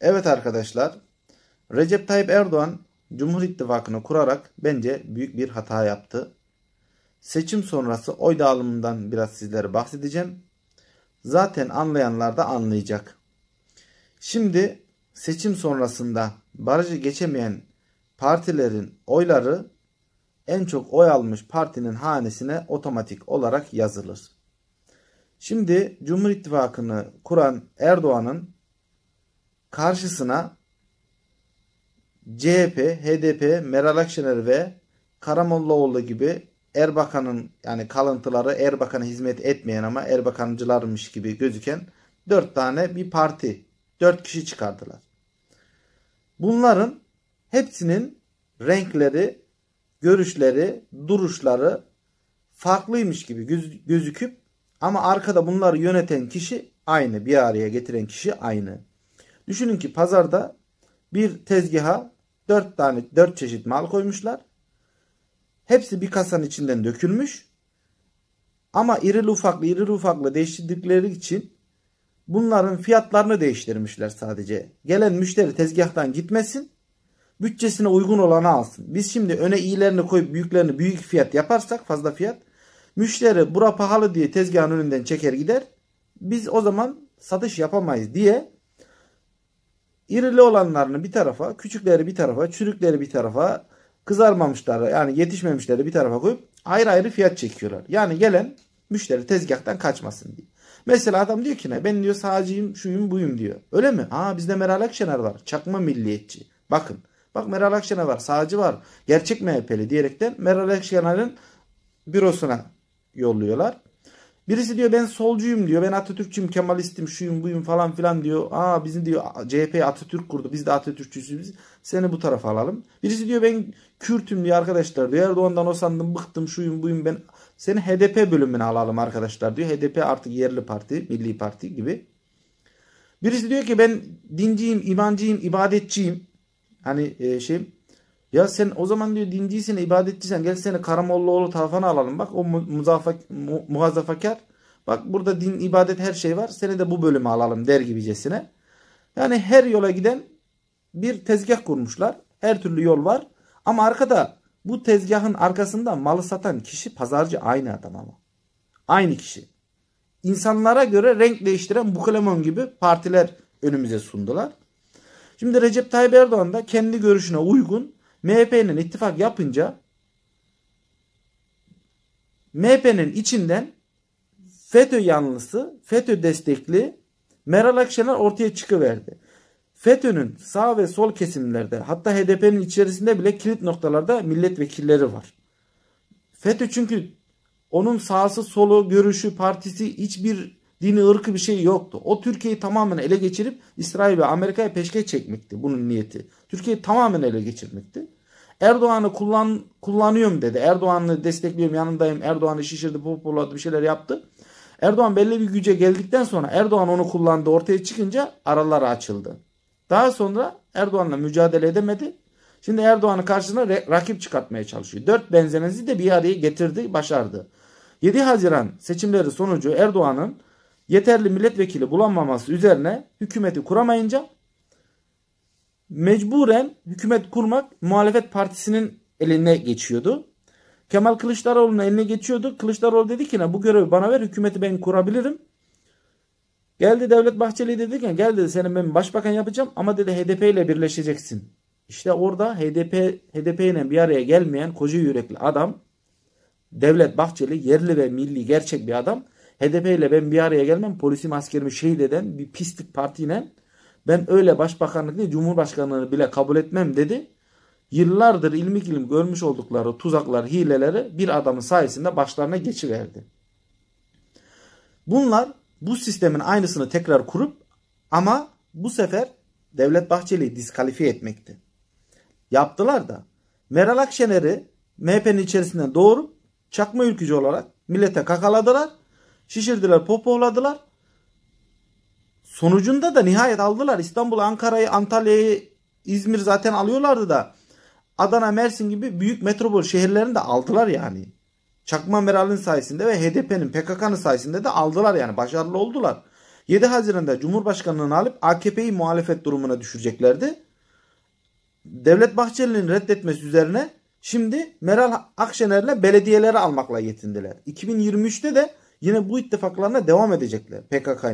Evet arkadaşlar, Recep Tayyip Erdoğan Cumhur İttifakı'nı kurarak bence büyük bir hata yaptı. Seçim sonrası oy dağılımından biraz sizlere bahsedeceğim. Zaten anlayanlar da anlayacak. Şimdi seçim sonrasında barajı geçemeyen partilerin oyları en çok oy almış partinin hanesine otomatik olarak yazılır. Şimdi Cumhur İttifakı'nı kuran Erdoğan'ın karşısına CHP, HDP, Meral Akşener ve Karamollaoğlu gibi Erbakan'ın yani kalıntıları Erbakan'a hizmet etmeyen ama Erbakan'cılarmış gibi gözüken dört tane bir parti, dört kişi çıkardılar. Bunların hepsinin renkleri, görüşleri, duruşları farklıymış gibi göz, gözüküp ama arkada bunları yöneten kişi aynı, bir araya getiren kişi aynı. Düşünün ki pazarda bir tezgaha dört tane dört çeşit mal koymuşlar. Hepsi bir kasanın içinden dökülmüş. Ama iri ufaklı iri ufaklı değiştirdikleri için bunların fiyatlarını değiştirmişler sadece. Gelen müşteri tezgahtan gitmesin. Bütçesine uygun olanı alsın. Biz şimdi öne iyilerini koyup büyüklerini büyük fiyat yaparsak fazla fiyat. Müşteri bura pahalı diye tezgahın önünden çeker gider. Biz o zaman satış yapamayız diye irili olanlarını bir tarafa, küçükleri bir tarafa, çürükleri bir tarafa, kızarmamışları yani yetişmemişleri bir tarafa koyup ayrı ayrı fiyat çekiyorlar. Yani gelen müşteri tezgahtan kaçmasın diye. Mesela adam diyor ki ne ben diyor sağcıyım şuyum buyum diyor. Öyle mi? Aa bizde Meral Akşener var. Çakma milliyetçi. Bakın. Bak Meral Akşener var. Sağcı var. Gerçek MHP'li diyerekten Meral Akşener'in bürosuna yolluyorlar. Birisi diyor ben solcuyum diyor. Ben Atatürkçüyüm, Kemalistim, şuyum buyum falan filan diyor. Aa bizim diyor CHP Atatürk kurdu. Biz de Atatürkçüsüz. seni bu tarafa alalım. Birisi diyor ben Kürt'üm diyor arkadaşlar diyor. Erdoğan'dan o sandım bıktım şuyum buyum ben. Seni HDP bölümüne alalım arkadaşlar diyor. HDP artık yerli parti, milli parti gibi. Birisi diyor ki ben dinciyim, imancıyım, ibadetçiyim. Hani e, şey ya sen o zaman diyor dinciysen, ibadetçiysen gel seni Karamollaoğlu tarafına alalım. Bak o muzafak, mu, muhazzafakar. Bak burada din, ibadet her şey var. Seni de bu bölüme alalım der gibicesine. Yani her yola giden bir tezgah kurmuşlar. Her türlü yol var. Ama arkada bu tezgahın arkasında malı satan kişi pazarcı aynı adam ama. Aynı kişi. İnsanlara göre renk değiştiren Buklemon gibi partiler önümüze sundular. Şimdi Recep Tayyip Erdoğan da kendi görüşüne uygun MHP'nin ittifak yapınca MHP'nin içinden FETÖ yanlısı, FETÖ destekli Meral Akşener ortaya çıkıverdi. FETÖ'nün sağ ve sol kesimlerde hatta HDP'nin içerisinde bile kilit noktalarda milletvekilleri var. FETÖ çünkü onun sağsı solu görüşü partisi hiçbir dini ırkı bir şey yoktu. O Türkiye'yi tamamen ele geçirip İsrail ve Amerika'ya peşke çekmekti bunun niyeti. Türkiye'yi tamamen ele geçirmekti. Erdoğan'ı kullan, kullanıyorum dedi. Erdoğan'ı destekliyorum yanındayım. Erdoğan'ı şişirdi, popoladı bir şeyler yaptı. Erdoğan belli bir güce geldikten sonra Erdoğan onu kullandı ortaya çıkınca aralar açıldı. Daha sonra Erdoğan'la mücadele edemedi. Şimdi Erdoğan'ı karşısına rakip çıkartmaya çalışıyor. Dört benzerinizi de bir araya getirdi, başardı. 7 Haziran seçimleri sonucu Erdoğan'ın yeterli milletvekili bulamaması üzerine hükümeti kuramayınca mecburen hükümet kurmak muhalefet partisinin eline geçiyordu. Kemal Kılıçdaroğlu'nun eline geçiyordu. Kılıçdaroğlu dedi ki ne bu görevi bana ver hükümeti ben kurabilirim. Geldi Devlet Bahçeli dedi ki gel dedi seni ben başbakan yapacağım ama dedi HDP ile birleşeceksin. İşte orada HDP HDP ile bir araya gelmeyen koca yürekli adam Devlet Bahçeli yerli ve milli gerçek bir adam. HDP ile ben bir araya gelmem polisi askerimi şehit eden bir pislik partiyle ben öyle başbakanlık değil cumhurbaşkanlığını bile kabul etmem dedi. Yıllardır ilmik ilim görmüş oldukları tuzaklar, hileleri bir adamın sayesinde başlarına geçiverdi. Bunlar bu sistemin aynısını tekrar kurup ama bu sefer Devlet Bahçeli'yi diskalifiye etmekti. Yaptılar da Meral Akşener'i MHP'nin içerisinden doğurup çakma ülkücü olarak millete kakaladılar, şişirdiler, popohladılar Sonucunda da nihayet aldılar. İstanbul'u, Ankara'yı, Antalya'yı, İzmir zaten alıyorlardı da. Adana, Mersin gibi büyük metropol şehirlerini de aldılar yani. Çakma Meral'in sayesinde ve HDP'nin, PKK'nın sayesinde de aldılar yani. Başarılı oldular. 7 Haziran'da Cumhurbaşkanlığını alıp AKP'yi muhalefet durumuna düşüreceklerdi. Devlet Bahçeli'nin reddetmesi üzerine şimdi Meral Akşener'le belediyeleri almakla yetindiler. 2023'te de yine bu ittifaklarına devam edecekler PKK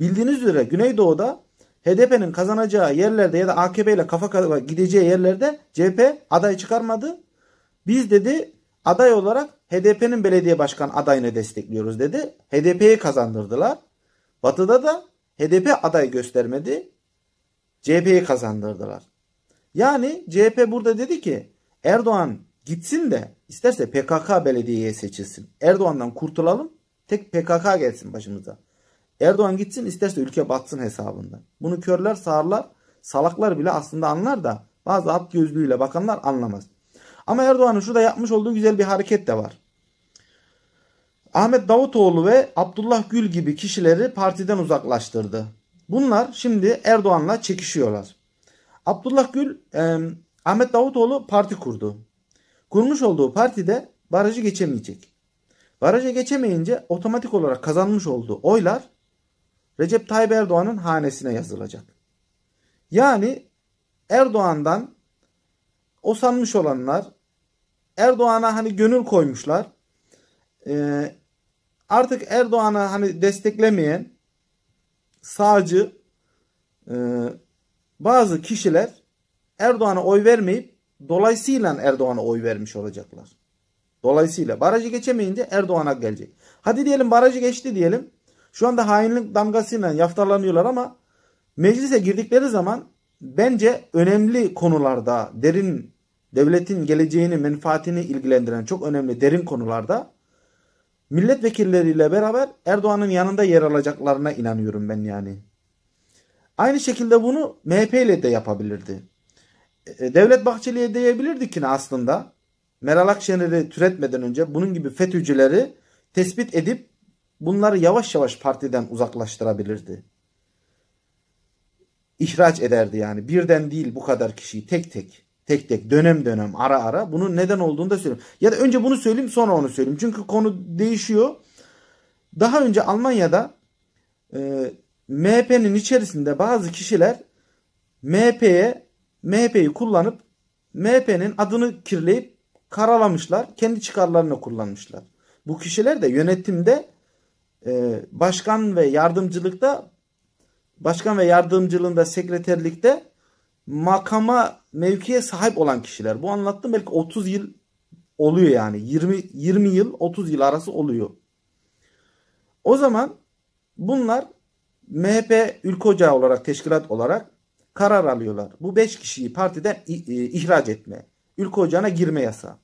Bildiğiniz üzere Güneydoğu'da HDP'nin kazanacağı yerlerde ya da AKP ile kafa kafa gideceği yerlerde CHP aday çıkarmadı. Biz dedi aday olarak HDP'nin belediye başkan adayını destekliyoruz dedi. HDP'yi kazandırdılar. Batı'da da HDP aday göstermedi. CHP'yi kazandırdılar. Yani CHP burada dedi ki Erdoğan gitsin de isterse PKK belediyeye seçilsin. Erdoğan'dan kurtulalım. Tek PKK gelsin başımıza. Erdoğan gitsin isterse ülke batsın hesabında. Bunu körler sağırlar salaklar bile aslında anlar da bazı ap gözlüğüyle bakanlar anlamaz. Ama Erdoğan'ın şurada yapmış olduğu güzel bir hareket de var. Ahmet Davutoğlu ve Abdullah Gül gibi kişileri partiden uzaklaştırdı. Bunlar şimdi Erdoğan'la çekişiyorlar. Abdullah Gül, e, Ahmet Davutoğlu parti kurdu. Kurmuş olduğu partide barajı geçemeyecek. Baraja geçemeyince otomatik olarak kazanmış olduğu oylar Recep Tayyip Erdoğan'ın hanesine yazılacak. Yani Erdoğan'dan o sanmış olanlar Erdoğan'a hani gönül koymuşlar. Ee, artık Erdoğan'ı hani desteklemeyen sağcı e, bazı kişiler Erdoğan'a oy vermeyip dolayısıyla Erdoğan'a oy vermiş olacaklar. Dolayısıyla barajı geçemeyince Erdoğan'a gelecek. Hadi diyelim barajı geçti diyelim. Şu anda hainlik damgasıyla yaftalanıyorlar ama meclise girdikleri zaman bence önemli konularda derin devletin geleceğini, menfaatini ilgilendiren çok önemli derin konularda milletvekilleriyle beraber Erdoğan'ın yanında yer alacaklarına inanıyorum ben yani. Aynı şekilde bunu MHP ile de yapabilirdi. E, e, Devlet Bahçeli'ye diyebilirdi ki aslında Meral Akşener'i türetmeden önce bunun gibi FETÖ'cüleri tespit edip bunları yavaş yavaş partiden uzaklaştırabilirdi. İhraç ederdi yani. Birden değil bu kadar kişiyi tek tek tek tek dönem dönem ara ara bunun neden olduğunu da söyleyeyim. Ya da önce bunu söyleyeyim sonra onu söyleyeyim. Çünkü konu değişiyor. Daha önce Almanya'da e, MHP'nin içerisinde bazı kişiler MHP'ye MHP'yi kullanıp MHP'nin adını kirleyip karalamışlar. Kendi çıkarlarına kullanmışlar. Bu kişiler de yönetimde ee, başkan ve yardımcılıkta başkan ve yardımcılığında sekreterlikte makama mevkiye sahip olan kişiler. Bu anlattım belki 30 yıl oluyor yani. 20 20 yıl 30 yıl arası oluyor. O zaman bunlar MHP ülke ocağı olarak teşkilat olarak karar alıyorlar. Bu 5 kişiyi partiden e, ihraç etme, ülke ocağına girme yasağı.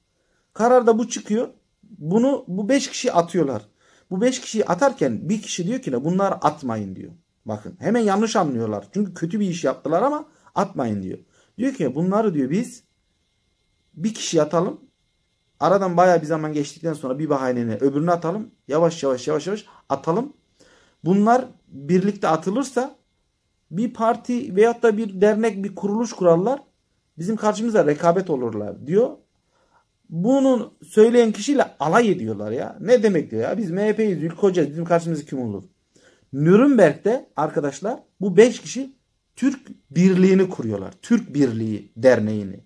Kararda bu çıkıyor. Bunu bu 5 kişi atıyorlar. Bu beş kişiyi atarken bir kişi diyor ki bunlar atmayın diyor. Bakın hemen yanlış anlıyorlar. Çünkü kötü bir iş yaptılar ama atmayın diyor. Diyor ki bunları diyor biz bir kişi atalım. Aradan baya bir zaman geçtikten sonra bir bahaneyle öbürünü atalım. Yavaş yavaş yavaş yavaş atalım. Bunlar birlikte atılırsa bir parti veyahut da bir dernek bir kuruluş kurarlar. Bizim karşımıza rekabet olurlar diyor. Bunun söyleyen kişiyle alay ediyorlar ya. Ne demek diyor ya? Biz MHP'yiz, Ülke Hoca'yız. Bizim karşımızda kim olur? Nürnberg'de arkadaşlar bu 5 kişi Türk Birliği'ni kuruyorlar. Türk Birliği Derneği'ni.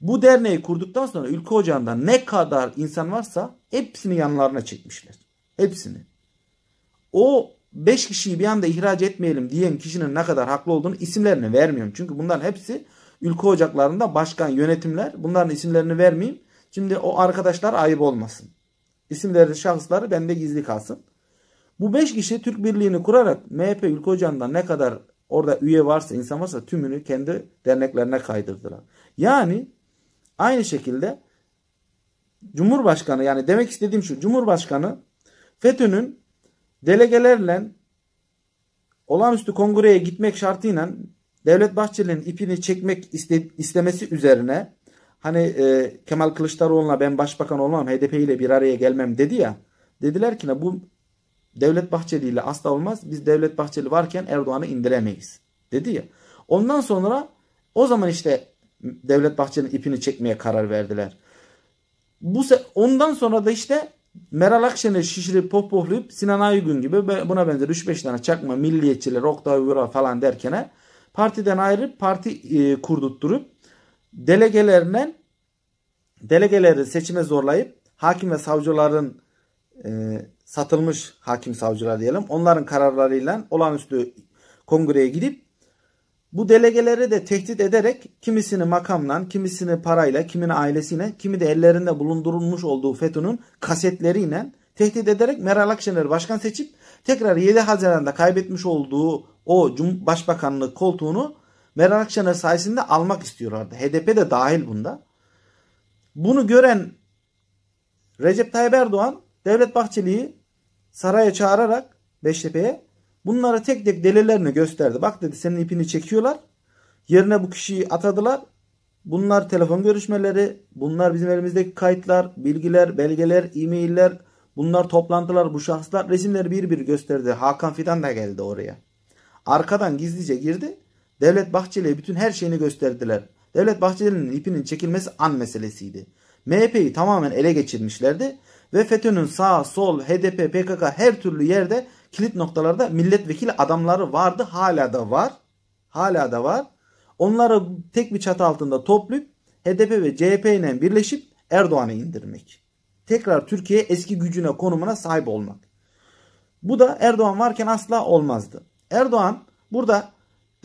Bu derneği kurduktan sonra Ülke Ocağı'nda ne kadar insan varsa hepsini yanlarına çekmişler. Hepsini. O 5 kişiyi bir anda ihraç etmeyelim diyen kişinin ne kadar haklı olduğunu isimlerini vermiyorum. Çünkü bunların hepsi ülke ocaklarında başkan, yönetimler bunların isimlerini vermeyeyim. Şimdi o arkadaşlar ayıp olmasın. İsimleri, şahısları bende gizli kalsın. Bu beş kişi Türk Birliği'ni kurarak MHP Ülke Ocağı'nda ne kadar orada üye varsa, insan varsa tümünü kendi derneklerine kaydırdılar. Yani aynı şekilde Cumhurbaşkanı yani demek istediğim şu Cumhurbaşkanı FETÖ'nün delegelerle olağanüstü kongreye gitmek şartıyla Devlet Bahçeli'nin ipini çekmek iste, istemesi üzerine Hani e, Kemal Kılıçdaroğlu'na ben başbakan olmam HDP ile bir araya gelmem dedi ya. Dediler ki ne bu Devlet Bahçeli ile asla olmaz. Biz Devlet Bahçeli varken Erdoğan'ı indiremeyiz. Dedi ya. Ondan sonra o zaman işte Devlet Bahçeli'nin ipini çekmeye karar verdiler. Bu ondan sonra da işte Meral Akşener şişirip pohpohlayıp Sinan Aygün gibi buna benzer 3-5 tane çakma milliyetçiler, Oktay Vural falan derkene partiden ayrı parti e, kurdutturup delegelerinden delegeleri seçime zorlayıp hakim ve savcıların e, satılmış hakim savcılar diyelim onların kararlarıyla olağanüstü kongreye gidip bu delegeleri de tehdit ederek kimisini makamla, kimisini parayla, kimini ailesine, kimi de ellerinde bulundurulmuş olduğu FETÖ'nün kasetleriyle tehdit ederek Meral Akşener başkan seçip tekrar 7 Haziran'da kaybetmiş olduğu o Başbakanlık koltuğunu Meral Akşener sayesinde almak istiyorlardı. HDP de dahil bunda. Bunu gören Recep Tayyip Erdoğan Devlet Bahçeli'yi saraya çağırarak Beştepe'ye bunlara tek tek delillerini gösterdi. Bak dedi senin ipini çekiyorlar. Yerine bu kişiyi atadılar. Bunlar telefon görüşmeleri, bunlar bizim elimizdeki kayıtlar, bilgiler, belgeler, e-mailler, bunlar toplantılar, bu şahıslar resimleri bir bir gösterdi. Hakan Fidan da geldi oraya. Arkadan gizlice girdi. Devlet Bahçeli'ye bütün her şeyini gösterdiler. Devlet Bahçeli'nin ipinin çekilmesi an meselesiydi. MHP'yi tamamen ele geçirmişlerdi ve FETÖ'nün sağ, sol, HDP, PKK her türlü yerde kilit noktalarda milletvekili adamları vardı. Hala da var. Hala da var. Onları tek bir çatı altında toplayıp HDP ve CHP ile birleşip Erdoğan'ı indirmek. Tekrar Türkiye eski gücüne konumuna sahip olmak. Bu da Erdoğan varken asla olmazdı. Erdoğan burada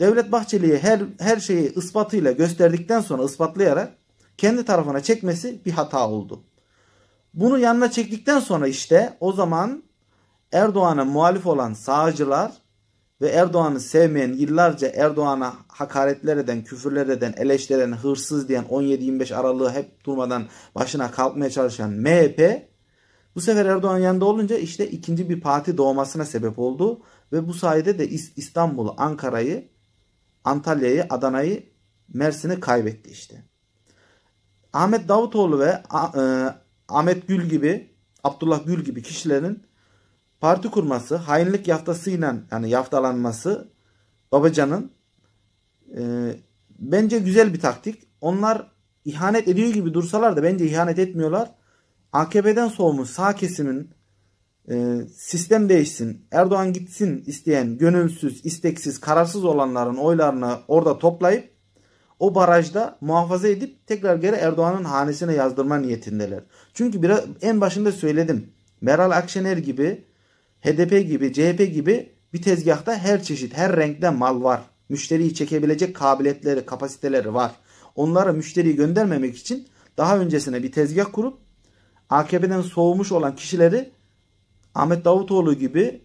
Devlet Bahçeli'ye her, her şeyi ispatıyla gösterdikten sonra ispatlayarak kendi tarafına çekmesi bir hata oldu. Bunu yanına çektikten sonra işte o zaman Erdoğan'a muhalif olan sağcılar ve Erdoğan'ı sevmeyen yıllarca Erdoğan'a hakaretler eden, küfürler eden, eleştiren, hırsız diyen 17-25 aralığı hep durmadan başına kalkmaya çalışan MHP bu sefer Erdoğan yanında olunca işte ikinci bir parti doğmasına sebep oldu ve bu sayede de İstanbul'u, Ankara'yı Antalya'yı, Adana'yı, Mersin'i kaybetti işte. Ahmet Davutoğlu ve e, Ahmet Gül gibi, Abdullah Gül gibi kişilerin parti kurması, hainlik yaftasıyla yani yaftalanması Babacan'ın e, bence güzel bir taktik. Onlar ihanet ediyor gibi dursalar da bence ihanet etmiyorlar. AKP'den soğumuş sağ kesimin ee, sistem değişsin, Erdoğan gitsin isteyen gönülsüz, isteksiz, kararsız olanların oylarını orada toplayıp o barajda muhafaza edip tekrar geri Erdoğan'ın hanesine yazdırma niyetindeler. Çünkü biraz en başında söyledim. Meral Akşener gibi, HDP gibi, CHP gibi bir tezgahta her çeşit, her renkte mal var. Müşteriyi çekebilecek kabiliyetleri, kapasiteleri var. Onlara müşteriyi göndermemek için daha öncesine bir tezgah kurup AKP'den soğumuş olan kişileri Ahmet Davutoğlu gibi,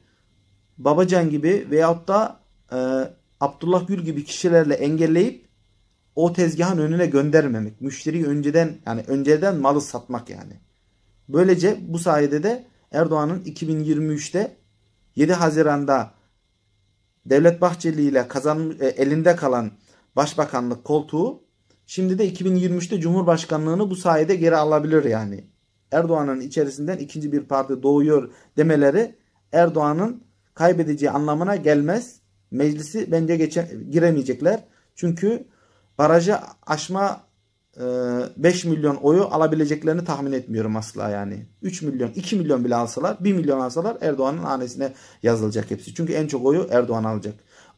Babacan gibi veyahut da e, Abdullah Gül gibi kişilerle engelleyip o tezgahın önüne göndermemek. Müşteriyi önceden yani önceden malı satmak yani. Böylece bu sayede de Erdoğan'ın 2023'te 7 Haziran'da Devlet Bahçeli ile kazan, e, elinde kalan başbakanlık koltuğu şimdi de 2023'te Cumhurbaşkanlığını bu sayede geri alabilir yani. Erdoğan'ın içerisinden ikinci bir parti doğuyor demeleri Erdoğan'ın kaybedeceği anlamına gelmez. Meclisi bence geçe, giremeyecekler. Çünkü barajı aşma 5 e, milyon oyu alabileceklerini tahmin etmiyorum asla yani. 3 milyon, 2 milyon bile alsalar, 1 milyon alsalar Erdoğan'ın hanesine yazılacak hepsi. Çünkü en çok oyu Erdoğan alacak.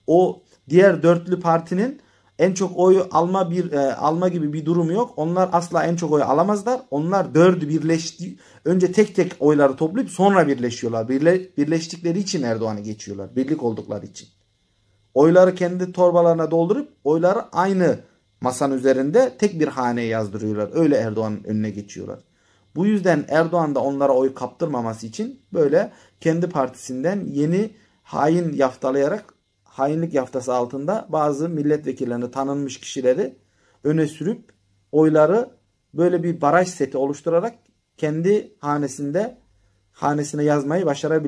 O diğer dörtlü partinin en çok oyu alma bir e, alma gibi bir durum yok. Onlar asla en çok oyu alamazlar. Onlar dördü birleşti. Önce tek tek oyları toplayıp sonra birleşiyorlar. Birle, birleştikleri için Erdoğan'ı geçiyorlar. Birlik oldukları için. Oyları kendi torbalarına doldurup oyları aynı masanın üzerinde tek bir haneye yazdırıyorlar. Öyle Erdoğan'ın önüne geçiyorlar. Bu yüzden Erdoğan da onlara oy kaptırmaması için böyle kendi partisinden yeni hain yaftalayarak hainlik yaftası altında bazı milletvekillerini tanınmış kişileri öne sürüp oyları böyle bir baraj seti oluşturarak kendi hanesinde hanesine yazmayı başarabilir.